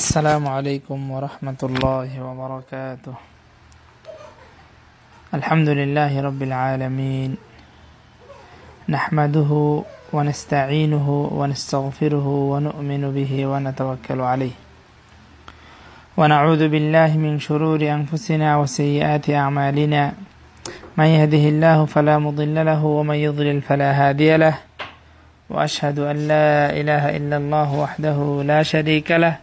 السلام عليكم ورحمة الله وبركاته الحمد لله رب العالمين نحمده ونستعينه ونستغفره ونؤمن به ونتوكل عليه ونعوذ بالله من شرور أنفسنا وسيئات أعمالنا من يهده الله فلا مضل له ومن يضلل فلا هادي له وأشهد أن لا إله إلا الله وحده لا شريك له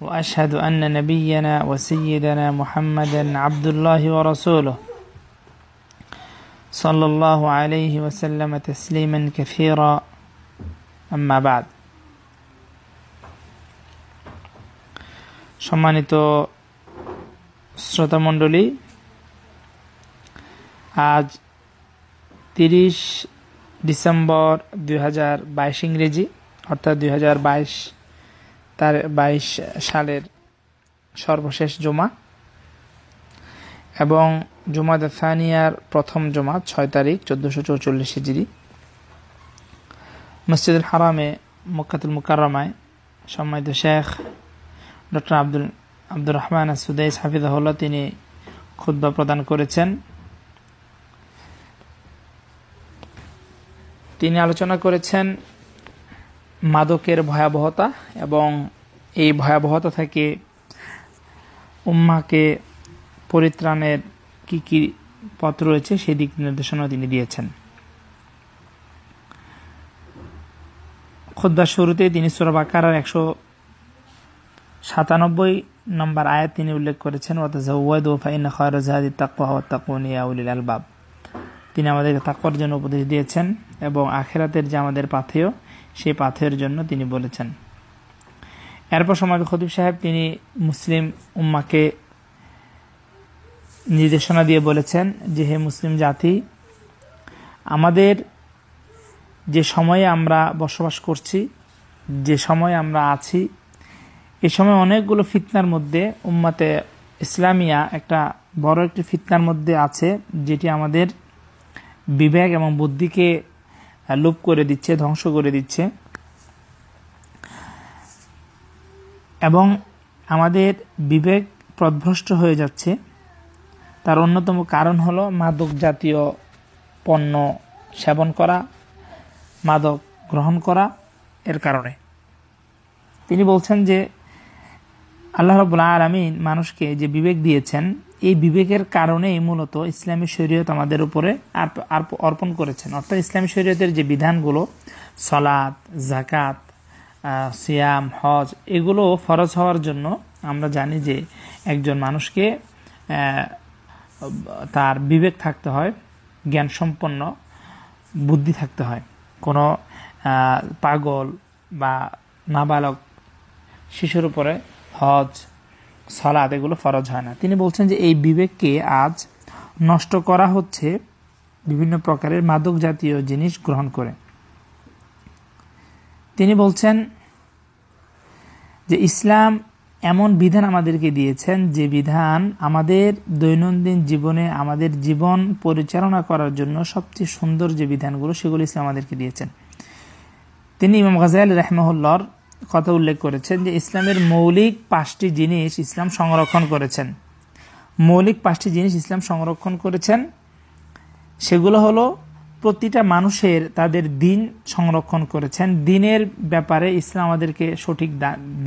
واشهد ان نبينا وسيدنا محمدا عبد الله ورسوله صلى الله عليه وسلم تسليما كثيرا اما بعد সম্মানিত শ্রোতা মণ্ডলী আজ তিরিশ ডিসেম্বর দুই হাজার বাইশ ইংরেজি অর্থাৎ দুই তার বাইশ সালের সর্বশেষ জমা এবং জুমা সানিয়ার প্রথম জমা ছয় তারিখ চোদ্দোশো চৌচল্লিশ হিজড়ি মসজিদুল হারামে মুকাতুল মুকারমায় সম্মানিত শেখ ডক্টর আব্দুল আব্দুর রহমান সাফিদ হাফিজাহুল্লাহ তিনি ক্ষুদ্র প্রদান করেছেন তিনি আলোচনা করেছেন মাদকের ভয়াবহতা এবং এই ভয়াবহতা থেকে উম্মাকে পরিত্রাণের কী কী পথ রয়েছে সেদিক নির্দেশনা তিনি দিয়েছেন খোদ্দার শুরুতে তিনি সুরাবাকার একশো সাতানব্বই নম্বর আয়াত তিনি উল্লেখ করেছেন তাকুয়াউলিল আলবাব তিনি আমাদেরকে তাকর জন্য উপদেশ দিয়েছেন এবং আখেরাতের যে আমাদের পাথেয় সেই পাথের জন্য তিনি বলেছেন এরপর সমাজ খতিব সাহেব তিনি মুসলিম উম্মাকে নির্দেশনা দিয়ে বলেছেন যে হে মুসলিম জাতি আমাদের যে সময়ে আমরা বসবাস করছি যে সময়ে আমরা আছি এ সময় অনেকগুলো ফিতনার মধ্যে উম্মাতে ইসলামিয়া একটা বড় একটি ফিতনার মধ্যে আছে যেটি আমাদের বিবেক এবং বুদ্ধিকে হ্যাঁ, লুপ করে দিচ্ছে ধ্বংস করে দিচ্ছে এবং আমাদের বিবেক প্রভ্রষ্ট হয়ে যাচ্ছে তার অন্যতম কারণ হলো মাদক জাতীয় পণ্য সেবন করা মাদক গ্রহণ করা এর কারণে তিনি বলছেন যে আল্লাহ রবুল্লা আলমিন মানুষকে যে বিবেক দিয়েছেন এই বিবেকের কারণেই মূলত ইসলামী শরীয়ত আমাদের উপরে অর্পণ করেছেন অর্থাৎ ইসলামী শরীয়তের যে বিধানগুলো সলাদ জাকাত সিয়াম হজ এগুলো ফরজ হওয়ার জন্য আমরা জানি যে একজন মানুষকে তার বিবেক থাকতে হয় জ্ঞান সম্পন্ন বুদ্ধি থাকতে হয় কোনো পাগল বা নাবালক শিশুর উপরে হজ সলাদ এগুলো ফরজ হয় না তিনি বলছেন যে এই বিবেককে আজ নষ্ট করা হচ্ছে বিভিন্ন প্রকারের মাদক জাতীয় জিনিস গ্রহণ করে তিনি বলছেন যে ইসলাম এমন বিধান আমাদেরকে দিয়েছেন যে বিধান আমাদের দৈনন্দিন জীবনে আমাদের জীবন পরিচালনা করার জন্য সবচেয়ে সুন্দর যে বিধানগুলো সেগুলো ইসলাম আমাদেরকে দিয়েছেন তিনি ইমাম গাজাইল রহমাহুল্লর কথা উল্লেখ করেছেন যে ইসলামের মৌলিক পাঁচটি জিনিস ইসলাম সংরক্ষণ করেছেন মৌলিক পাঁচটি জিনিস ইসলাম সংরক্ষণ করেছেন সেগুলো হলো প্রতিটা মানুষের তাদের দিন সংরক্ষণ করেছেন দিনের ব্যাপারে ইসলাম আমাদেরকে সঠিক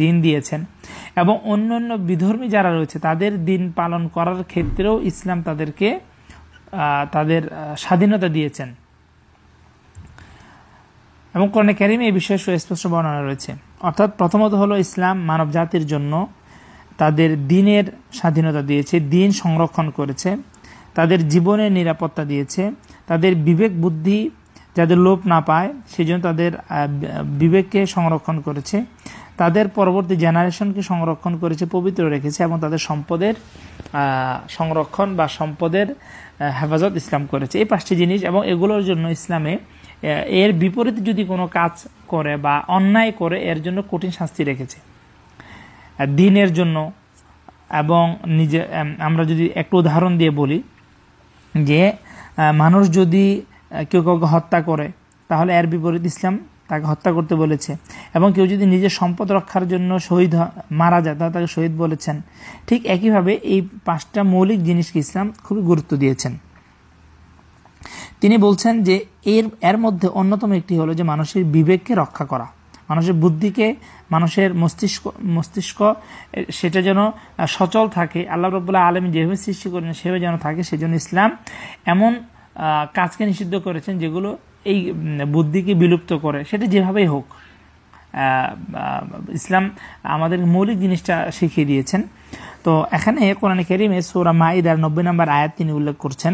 দিন দিয়েছেন এবং অন্য অন্য বিধর্মী যারা রয়েছে তাদের দিন পালন করার ক্ষেত্রেও ইসলাম তাদেরকে তাদের স্বাধীনতা দিয়েছেন এবং কোরআন ক্যারিমে এই বিষয়ে সুস্পষ্ট বর্ণনা রয়েছে অর্থাৎ প্রথমত হলো ইসলাম মানব জাতির জন্য তাদের দিনের স্বাধীনতা দিয়েছে দিন সংরক্ষণ করেছে তাদের জীবনের নিরাপত্তা দিয়েছে তাদের বিবেক বুদ্ধি যাদের লোপ না পায় সেজন্য তাদের বিবেককে সংরক্ষণ করেছে তাদের পরবর্তী জেনারেশনকে সংরক্ষণ করেছে পবিত্র রেখেছে এবং তাদের সম্পদের সংরক্ষণ বা সম্পদের হেফাজত ইসলাম করেছে এই পাঁচটি জিনিস এবং এগুলোর জন্য ইসলামে এর বিপরীত যদি কোনো কাজ করে বা অন্যায় করে এর জন্য কঠিন শাস্তি রেখেছে দিনের জন্য এবং নিজে আমরা যদি একটু উদাহরণ দিয়ে বলি যে মানুষ যদি কেউ কাউকে হত্যা করে তাহলে এর বিপরীত ইসলাম তাকে হত্যা করতে বলেছে এবং কেউ যদি নিজের সম্পদ রক্ষার জন্য শহীদ মারা যায় তাহলে তাকে শহীদ বলেছেন ঠিক একইভাবে এই পাঁচটা মৌলিক জিনিসকে ইসলাম খুবই গুরুত্ব দিয়েছেন তিনি বলছেন যে এর এর মধ্যে অন্যতম একটি হলো যে মানুষের বিবেককে রক্ষা করা মানুষের বুদ্ধিকে মানুষের মস্তিষ্ক মস্তিষ্ক সেটা যেন সচল থাকে আল্লাহ রবুল্লাহ আলমী যেভাবে সৃষ্টি করেন সেভাবে যেন থাকে সেজন্য ইসলাম এমন কাজকে নিষিদ্ধ করেছেন যেগুলো এই বুদ্ধিকে বিলুপ্ত করে সেটা যেভাবেই হোক ইসলাম আমাদের মৌলিক জিনিসটা শিখিয়ে দিয়েছেন তো এখানে কোরআন কেরিমে সোরা মাইদার নব্বই নম্বর আয়াত তিনি উল্লেখ করছেন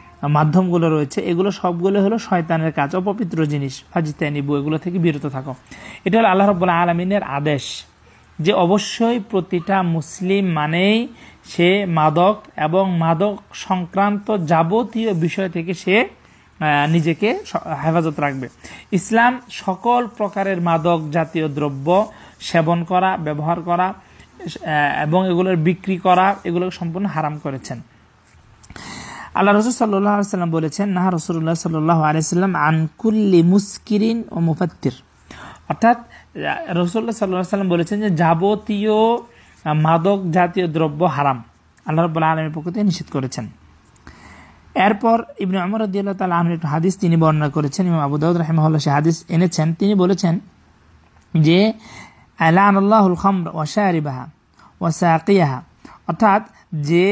মাধ্যমগুলো রয়েছে এগুলো সবগুলো হলো শয়তানের কাজ অপবিত্র জিনিস নিবু এগুলো থেকে বিরত থাকো এটা হলো আল্লাহ রব্বুল্লাহ আলমিনের আদেশ যে অবশ্যই প্রতিটা মুসলিম মানেই সে মাদক এবং মাদক সংক্রান্ত যাবতীয় বিষয় থেকে সে নিজেকে হেফাজত রাখবে ইসলাম সকল প্রকারের মাদক জাতীয় দ্রব্য সেবন করা ব্যবহার করা এবং এগুলোর বিক্রি করা এগুলোকে সম্পূর্ণ হারাম করেছেন আল্লাহ রসুল সাল্লাহ সাল্লাম বলেছেন নাহা রসুল্লাহ সাল্লাহ আলাইসাল্লাম আনকুল্লি মুস্কিরিন ও মুফাত্তির অর্থাৎ রসুল্লাহ সাল্লাহ সাল্লাম বলেছেন যে যাবতীয় মাদক জাতীয় দ্রব্য হারাম আল্লাহ রব্লা আলমের পক্ষ থেকে নিষেধ করেছেন এরপর ইবনে আমর তাল আহমের একটা হাদিস তিনি বর্ণনা করেছেন ইমাম আবুদাউদ রাহেমহল্লা সে হাদিস এনেছেন তিনি বলেছেন যে আলান আল্লাহুল খামর ওয়াসা আকিয়াহা অর্থাৎ যে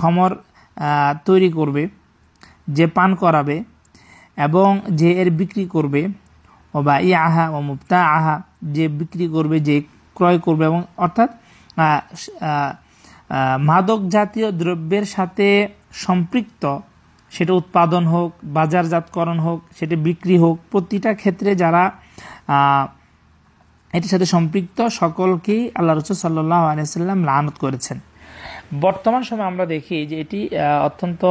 খমর তৈরি করবে যে পান করাবে এবং যে এর বিক্রি করবে ও বা ই আহা ও মুক্তা আহা যে বিক্রি করবে যে ক্রয় করবে এবং অর্থাৎ মাদক জাতীয় দ্রব্যের সাথে সম্পৃক্ত সেটা উৎপাদন হোক বাজারজাতকরণ হোক সেটা বিক্রি হোক প্রতিটা ক্ষেত্রে যারা এটির সাথে সম্পৃক্ত সকলকেই আল্লাহ রসুল সাল্লাহ আলিয়া সাল্লাম লানত করেছেন বর্তমান সময় আমরা দেখি যে এটি অত্যন্ত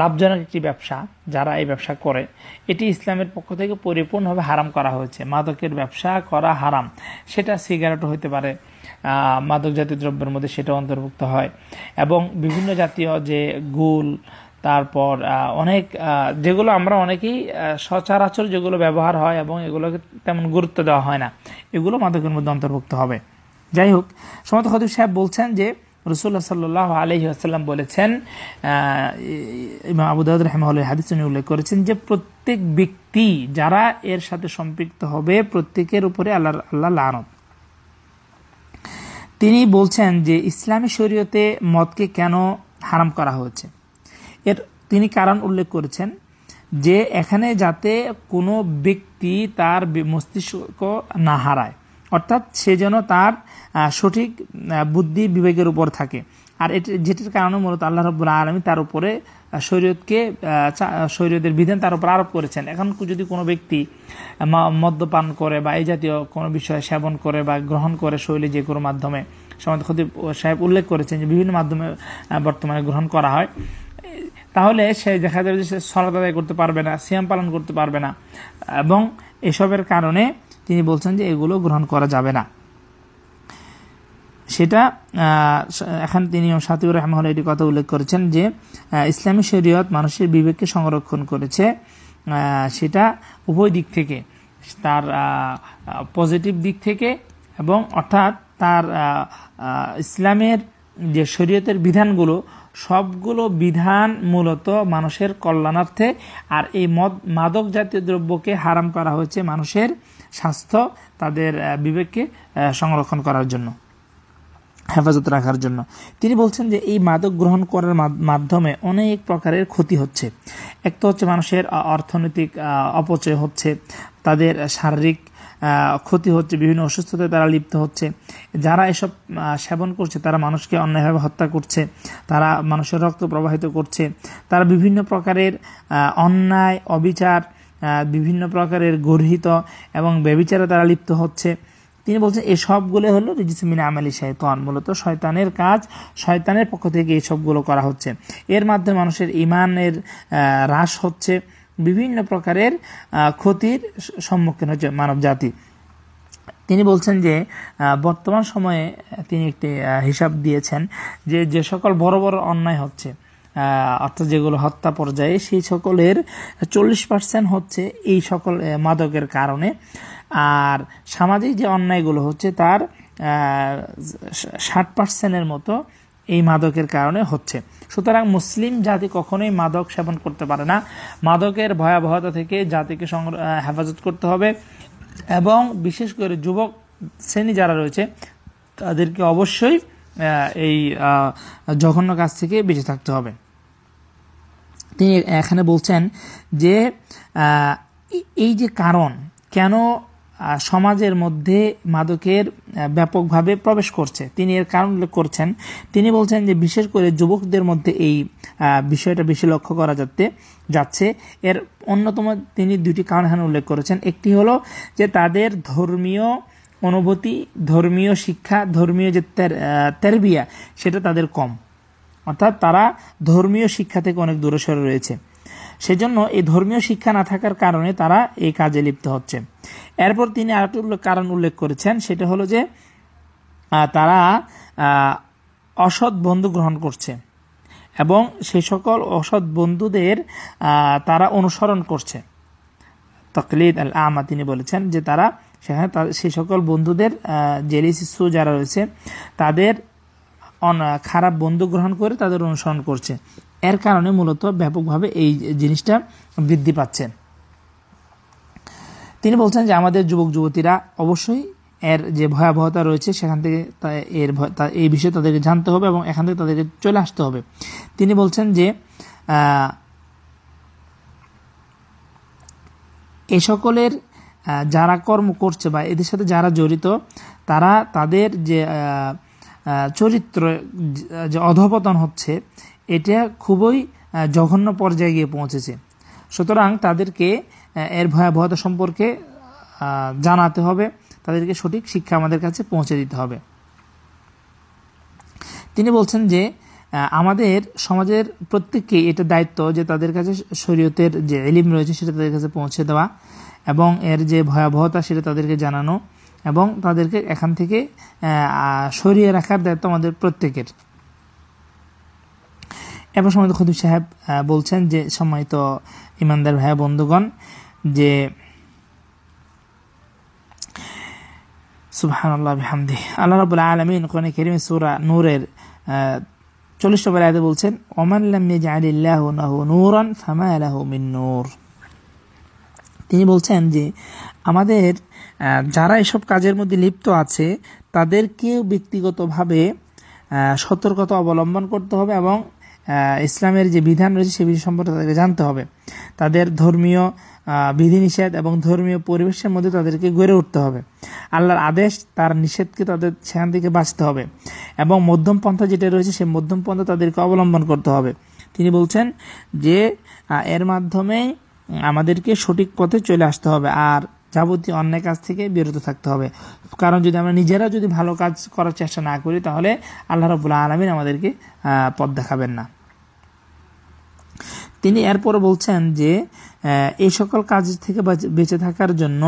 লাভজনক একটি ব্যবসা যারা এই ব্যবসা করে এটি ইসলামের পক্ষ থেকে পরিপূর্ণভাবে হারাম করা হয়েছে মাদকের ব্যবসা করা হারাম সেটা সিগারেট হতে পারে মাদক জাতীয় দ্রব্যের মধ্যে সেটা অন্তর্ভুক্ত হয় এবং বিভিন্ন জাতীয় যে গুল তারপর অনেক যেগুলো আমরা অনেকেই সচরাচর যেগুলো ব্যবহার হয় এবং এগুলোকে তেমন গুরুত্ব দেওয়া হয় না এগুলো মাদকের মধ্যে অন্তর্ভুক্ত হবে যাই হোক সমত খদিব সাহেব বলছেন যে রসুল্লাহ সাল্লাহ আলহি আসাল্লাম বলেছেন আহ আবুদ রহমাউল্লাহ হাদিস উনি উল্লেখ করেছেন যে প্রত্যেক ব্যক্তি যারা এর সাথে সম্পৃক্ত হবে প্রত্যেকের উপরে আল্লাহ আল্লাহ লানত তিনি বলছেন যে ইসলামী শরীয়তে মদকে কেন হারাম করা হয়েছে এর তিনি কারণ উল্লেখ করেছেন যে এখানে যাতে কোনো ব্যক্তি তার মস্তিষ্ক না হারায় অর্থাৎ সে যেন তার সঠিক বুদ্ধি বিবেকের উপর থাকে আর এটি যেটির কারণে মূলত আল্লাহ রব্বুল্লা আলমী তার উপরে শরীয়তকে শরীয়তের বিধান তার উপর আরোপ করেছেন এখন যদি কোনো ব্যক্তি মদ্যপান করে বা এই জাতীয় কোনো বিষয়ে সেবন করে বা গ্রহণ করে শৈলী যে কোনো মাধ্যমে সমাজ ক্ষতি সাহেব উল্লেখ করেছেন যে বিভিন্ন মাধ্যমে বর্তমানে গ্রহণ করা হয় তাহলে সে দেখা যাবে যে সে সলাদ আদায় করতে পারবে না সিয়াম পালন করতে পারবে না এবং এসবের কারণে তিনি বলছেন যে এগুলো গ্রহণ করা যাবে না সেটা এখন তিনি সাতিউর রহমান এটি কথা উল্লেখ করেছেন যে ইসলামী শরীয়ত মানুষের বিবেককে সংরক্ষণ করেছে সেটা উভয় দিক থেকে তার পজিটিভ দিক থেকে এবং অর্থাৎ তার ইসলামের যে শরীয়তের বিধানগুলো সবগুলো বিধান মূলত মানুষের কল্যাণার্থে আর এই মদ মাদক জাতীয় দ্রব্যকে হারাম করা হয়েছে মানুষের স্বাস্থ্য তাদের বিবেককে সংরক্ষণ করার জন্য হেফাজত রাখার জন্য তিনি বলছেন যে এই মাদক গ্রহণ করার মাধ্যমে অনেক প্রকারের ক্ষতি হচ্ছে এক তো হচ্ছে মানুষের অর্থনৈতিক অপচয় হচ্ছে তাদের শারীরিক ক্ষতি হচ্ছে বিভিন্ন অসুস্থতায় তারা লিপ্ত হচ্ছে যারা এসব সেবন করছে তারা মানুষকে অন্যায়ভাবে হত্যা করছে তারা মানুষের রক্ত প্রবাহিত করছে তারা বিভিন্ন প্রকারের অন্যায় অবিচার বিভিন্ন প্রকারের গর্হিত এবং ব্যবিচারে তারা লিপ্ত হচ্ছে তিনি বলছেন এসবগুলো হল হলো রিজিসুমিন আমালি শয়তান মূলত শয়তানের কাজ শয়তানের পক্ষ থেকে এই সবগুলো করা হচ্ছে এর মাধ্যমে মানুষের ইমানের হ্রাস হচ্ছে বিভিন্ন প্রকারের ক্ষতির সম্মুখীন হচ্ছে মানব জাতি তিনি বলছেন যে বর্তমান সময়ে তিনি একটি হিসাব দিয়েছেন যে যে সকল বড় বড় অন্যায় হচ্ছে অর্থাৎ যেগুলো হত্যা পর্যায়ে সেই সকলের চল্লিশ পার্সেন্ট হচ্ছে এই সকল মাদকের কারণে আর সামাজিক যে অন্যায়গুলো হচ্ছে তার ষাট পার্সেন্টের মতো এই মাদকের কারণে হচ্ছে সুতরাং মুসলিম জাতি কখনোই মাদক সেবন করতে পারে না মাদকের ভয়াবহতা থেকে জাতিকে হেফাজত করতে হবে এবং বিশেষ করে যুবক শ্রেণী যারা রয়েছে তাদেরকে অবশ্যই এই জঘন্য কাজ থেকে বেঁচে থাকতে হবে তিনি এখানে বলছেন যে এই যে কারণ কেন সমাজের মধ্যে মাদকের ব্যাপকভাবে প্রবেশ করছে তিনি এর কারণ উল্লেখ করছেন তিনি বলছেন যে বিশেষ করে যুবকদের মধ্যে এই বিষয়টা বেশি লক্ষ্য করা যাতে যাচ্ছে এর অন্যতম তিনি দুটি কারণ এখানে উল্লেখ করেছেন একটি হলো যে তাদের ধর্মীয় অনুভূতি ধর্মীয় শিক্ষা ধর্মীয় যে তেরবিয়া সেটা তাদের কম অর্থাৎ তারা ধর্মীয় শিক্ষা থেকে অনেক দূরে সরে রয়েছে সেজন্য এই ধর্মীয় শিক্ষা না থাকার কারণে তারা এই কাজে লিপ্ত হচ্ছে এরপর তিনি আরেকটি কারণ উল্লেখ করেছেন সেটা হলো যে তারা অসৎ বন্ধু গ্রহণ করছে এবং সে সকল অসৎ বন্ধুদের তারা অনুসরণ করছে তকলিদ আল আমা তিনি বলেছেন যে তারা সেখানে সে সকল বন্ধুদের জেলিস যারা রয়েছে তাদের খারাপ বন্ধু গ্রহণ করে তাদের অনুসরণ করছে এর কারণে মূলত ব্যাপকভাবে এই জিনিসটা বৃদ্ধি পাচ্ছে তিনি বলছেন যে আমাদের যুবক যুবতীরা অবশ্যই এর যে ভয়াবহতা রয়েছে সেখান থেকে এর এই বিষয়ে তাদেরকে জানতে হবে এবং এখান থেকে তাদেরকে চলে আসতে হবে তিনি বলছেন যে এ সকলের যারা কর্ম করছে বা এদের সাথে যারা জড়িত তারা তাদের যে চরিত্র যে অধপতন হচ্ছে এটা খুবই জঘন্য পর্যায়ে গিয়ে পৌঁছেছে সুতরাং তাদেরকে এর ভয়াবহতা সম্পর্কে জানাতে হবে তাদেরকে সঠিক শিক্ষা আমাদের কাছে পৌঁছে দিতে হবে তিনি বলছেন যে আমাদের সমাজের প্রত্যেককে এটা দায়িত্ব যে তাদের কাছে শরীয়তের যে এলিম রয়েছে সেটা তাদের কাছে পৌঁছে দেওয়া এবং এর যে ভয়াবহতা সেটা তাদেরকে জানানো এবং তাদেরকে এখান থেকে সরিয়ে রাখার দায়িত্ব আমাদের প্রত্যেকের এবার সময় খতিব সাহেব বলছেন যে সম্মানিত ইমানদার ভাই বন্ধুগণ যে সুবাহান আল্লাহ বিহামদি আল্লাহ রবুল্লা আলমিন কোরআন কেরিম সুরা নূরের চল্লিশ নম্বর আয়াতে বলছেন ওমান লাহু নূরন ফামা আলাহু মিন নূর তিনি বলছেন যে আমাদের যারা এসব কাজের মধ্যে লিপ্ত আছে তাদেরকেও ব্যক্তিগতভাবে সতর্কতা অবলম্বন করতে হবে এবং ইসলামের যে বিধান রয়েছে সে বিষয় সম্পর্কে তাদেরকে জানতে হবে তাদের ধর্মীয় বিধিনিষেধ এবং ধর্মীয় পরিবেশের মধ্যে তাদেরকে গড়ে উঠতে হবে আল্লাহর আদেশ তার নিষেধকে তাদের সেখান থেকে বাঁচতে হবে এবং মধ্যম পন্থা যেটা রয়েছে সেই মধ্যম পন্থা তাদেরকে অবলম্বন করতে হবে তিনি বলছেন যে এর মাধ্যমে আমাদেরকে সঠিক পথে চলে আসতে হবে আর যাবতীয় অন্যায় কাজ থেকে বিরত থাকতে হবে কারণ যদি আমরা নিজেরা যদি ভালো কাজ করার চেষ্টা না করি তাহলে আল্লাহ রবুল্লা আলমিন আমাদেরকে পথ দেখাবেন না তিনি এরপর বলছেন যে এই সকল কাজ থেকে বেঁচে থাকার জন্য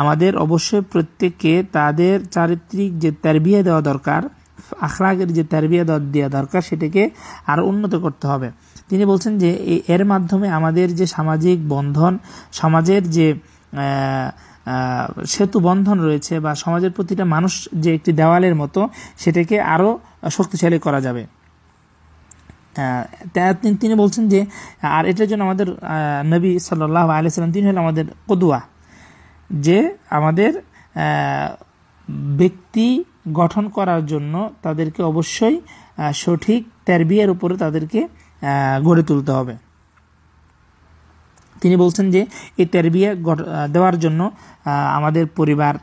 আমাদের অবশ্যই প্রত্যেককে তাদের চারিত্রিক যে তেরবিয়া দেওয়া দরকার আখরাগের যে তেরবিয়া দেওয়া দরকার সেটাকে আরও উন্নত করতে হবে তিনি বলছেন যে এর মাধ্যমে আমাদের যে সামাজিক বন্ধন সমাজের যে সেতু বন্ধন রয়েছে বা সমাজের প্রতিটা মানুষ যে একটি দেওয়ালের মতো সেটাকে আরও শক্তিশালী করা যাবে তিনি বলছেন যে আর এটার জন্য আমাদের নবী সাল্লাহ আলিয়াল্লাম তিনি হলেন আমাদের কদুয়া যে আমাদের ব্যক্তি গঠন করার জন্য তাদেরকে অবশ্যই সঠিক তেরবিয়ার উপরে তাদেরকে গড়ে তুলতে হবে তিনি বলছেন যে এই তেরবিয়া দেওয়ার জন্য আমাদের পরিবার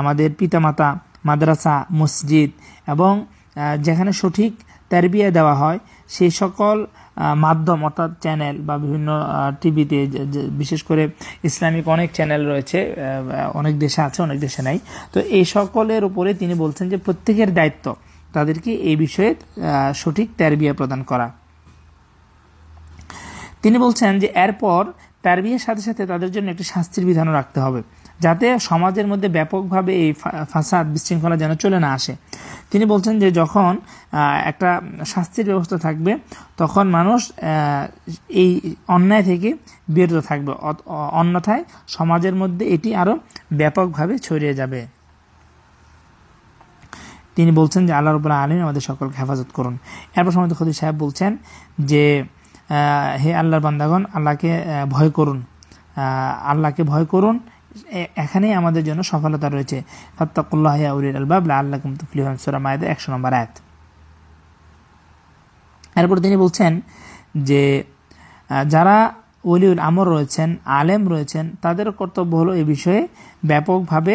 আমাদের পিতামাতা মাদ্রাসা মসজিদ এবং যেখানে সঠিক তেরবিয়া দেওয়া হয় সেই সকল মাধ্যম অর্থাৎ চ্যানেল বা বিভিন্ন টিভিতে বিশেষ করে ইসলামিক অনেক চ্যানেল রয়েছে অনেক দেশে আছে অনেক দেশে নাই তো এই সকলের উপরে তিনি বলছেন যে প্রত্যেকের দায়িত্ব তাদেরকে এই বিষয়ে সঠিক তেরবিয়া প্রদান করা তিনি বলছেন যে এরপর তার বিয়ের সাথে সাথে তাদের জন্য একটি শাস্তির বিধানও রাখতে হবে যাতে সমাজের মধ্যে ব্যাপকভাবে এই ফাঁসাদ বিশৃঙ্খলা যেন চলে না আসে তিনি বলছেন যে যখন একটা শাস্তির ব্যবস্থা থাকবে তখন মানুষ এই অন্যায় থেকে বিরত থাকবে অন্যথায় সমাজের মধ্যে এটি আরও ব্যাপকভাবে ছড়িয়ে যাবে তিনি বলছেন যে আল্লাহ রবুল্লাহ আলম আমাদের সকলকে হেফাজত করুন এরপর সময় খদি সাহেব বলছেন যে হে আল্লাহর বান্দাগণ আল্লাহকে ভয় করুন আল্লাহকে ভয় করুন এখানেই আমাদের জন্য সফলতা রয়েছে ফাত্তাকুল্লাহ উলিল আলবাব আল্লাহ তুফলিহন সুরামায়দের একশো নম্বর আয়াত এরপর তিনি বলছেন যে যারা ওলিউল আমর রয়েছেন আলেম রয়েছেন তাদের কর্তব্য হলো এ বিষয়ে ব্যাপকভাবে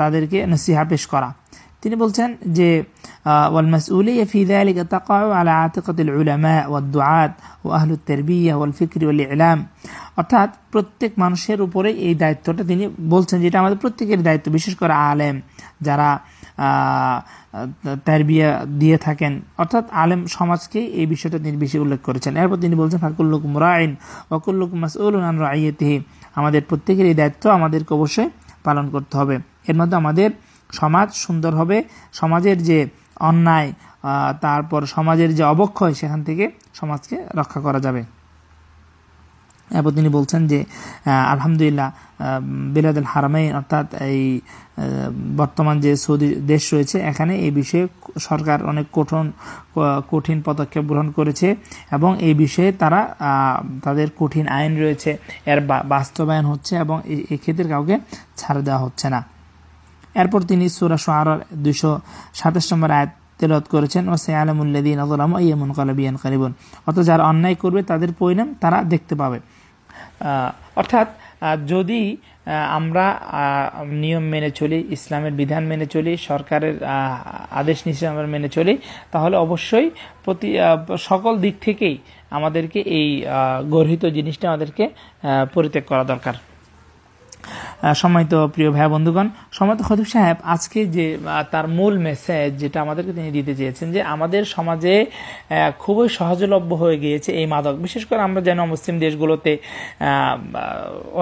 তাদেরকে নসিহা পেশ করা তিনি বলছেন যে অর্থাৎ প্রত্যেক মানুষের উপরে এই দায়িত্বটা তিনি বলছেন যেটা আমাদের প্রত্যেকের দায়িত্ব বিশেষ করে আলেম যারা তারবিয়া দিয়ে থাকেন অর্থাৎ আলেম সমাজকে এই বিষয়টা তিনি বেশি উল্লেখ করেছেন এরপর তিনি বলছেন ফাকুল্লুক মুরাইন ওকুল্লুক মাসউল আমাদের প্রত্যেকের এই দায়িত্ব আমাদেরকে অবশ্যই পালন করতে হবে এর মধ্যে আমাদের সমাজ সুন্দর হবে সমাজের যে অন্যায় তারপর সমাজের যে অবক্ষয় সেখান থেকে সমাজকে রক্ষা করা যাবে এরপর তিনি বলছেন যে আলহামদুলিল্লাহ বিলাদ আল হারামাইন অর্থাৎ এই বর্তমান যে সৌদি দেশ রয়েছে এখানে এই বিষয়ে সরকার অনেক কঠোর কঠিন পদক্ষেপ গ্রহণ করেছে এবং এই বিষয়ে তারা তাদের কঠিন আইন রয়েছে এর বাস্তবায়ন হচ্ছে এবং এক্ষেত্রে কাউকে ছাড় দেওয়া হচ্ছে না এরপর তিনি সুরা সোহারার দুশো সাতাশ নম্বর আয়াত তেলত করেছেন ও সে আলমুল্লাদিন আজলাম ইয়মন কলাবিয়ান কারিবন অত যারা অন্যায় করবে তাদের পরিণাম তারা দেখতে পাবে অর্থাৎ যদি আমরা নিয়ম মেনে চলি ইসলামের বিধান মেনে চলি সরকারের আদেশ নিষেধ আমরা মেনে চলি তাহলে অবশ্যই প্রতি সকল দিক থেকেই আমাদেরকে এই গর্হিত জিনিসটা আমাদেরকে পরিত্যাগ করা দরকার সম্মানিত প্রিয় ভাই বন্ধুগণ সম্মানিত খতিব সাহেব আজকে যে তার মূল মেসেজ যেটা আমাদেরকে তিনি দিতে চেয়েছেন যে আমাদের সমাজে খুবই সহজলভ্য হয়ে গিয়েছে এই মাদক বিশেষ করে আমরা যেন মুসলিম দেশগুলোতে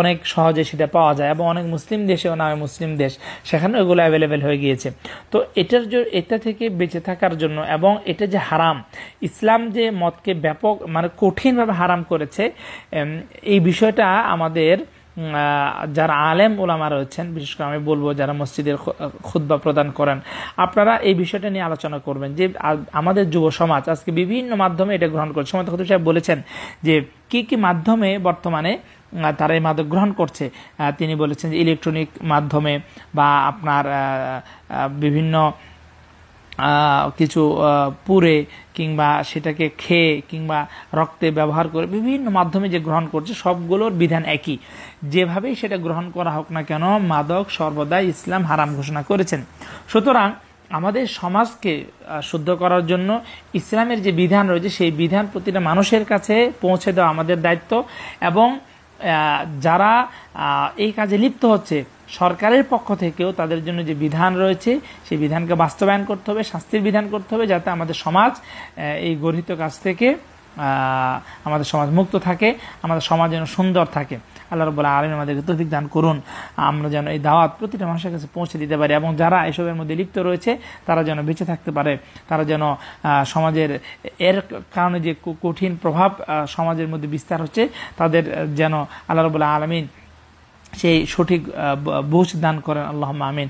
অনেক সহজে সেটা পাওয়া যায় এবং অনেক মুসলিম দেশেও না মুসলিম দেশ সেখানে ওইগুলো অ্যাভেলেবেল হয়ে গিয়েছে তো এটার এটা থেকে বেঁচে থাকার জন্য এবং এটা যে হারাম ইসলাম যে মতকে ব্যাপক মানে কঠিনভাবে হারাম করেছে এই বিষয়টা আমাদের যারা আলেম ওলামা রয়েছেন বিশেষ করে আমি বলবো যারা মসজিদের খুদ্া প্রদান করেন আপনারা এই বিষয়টা নিয়ে আলোচনা করবেন যে আমাদের যুব সমাজ আজকে বিভিন্ন মাধ্যমে এটা গ্রহণ করছে সময় খতুব সাহেব বলেছেন যে কি কি মাধ্যমে বর্তমানে তারা এই মাদক গ্রহণ করছে তিনি বলেছেন যে ইলেকট্রনিক মাধ্যমে বা আপনার বিভিন্ন কিছু পুরে কিংবা সেটাকে খেয়ে কিংবা রক্তে ব্যবহার করে বিভিন্ন মাধ্যমে যে গ্রহণ করছে সবগুলোর বিধান একই যেভাবেই সেটা গ্রহণ করা হোক না কেন মাদক সর্বদাই ইসলাম হারাম ঘোষণা করেছেন সুতরাং আমাদের সমাজকে শুদ্ধ করার জন্য ইসলামের যে বিধান রয়েছে সেই বিধান প্রতিটা মানুষের কাছে পৌঁছে দেওয়া আমাদের দায়িত্ব এবং যারা এই কাজে লিপ্ত হচ্ছে সরকারের পক্ষ থেকেও তাদের জন্য যে বিধান রয়েছে সেই বিধানকে বাস্তবায়ন করতে হবে শাস্তির বিধান করতে হবে যাতে আমাদের সমাজ এই গর্হিত কাজ থেকে আমাদের সমাজ মুক্ত থাকে আমাদের সমাজ যেন সুন্দর থাকে আল্লাহ রবুল্লাহ আলম আমাদেরকে তৌফিক দান করুন আমরা যেন এই দাওয়াত প্রতিটা মানুষের কাছে পৌঁছে দিতে পারি এবং যারা এসবের মধ্যে লিপ্ত রয়েছে তারা যেন বেঁচে থাকতে পারে তারা যেন সমাজের এর কারণে যে কঠিন প্রভাব সমাজের মধ্যে বিস্তার হচ্ছে তাদের যেন আল্লাহ রবুল্লাহ আলমিন সেই সঠিক বুঝ দান করেন আল্লাহ আমিন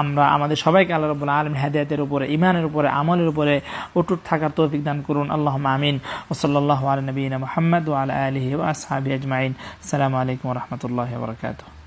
আমরা আমাদের সবাইকে আল্লাহ রবুল্লা আলম হেদায়তের উপরে ইমানের উপরে আমলের উপরে অটুট থাকার তৌফিক দান করুন আল্লাহ আমিন ওসল্লাহ আল নবীন মোহাম্মদ আল আলহি আসহাবি আজমাইন সালামু আলাইকুম রহমতুল্লাহ বরকাত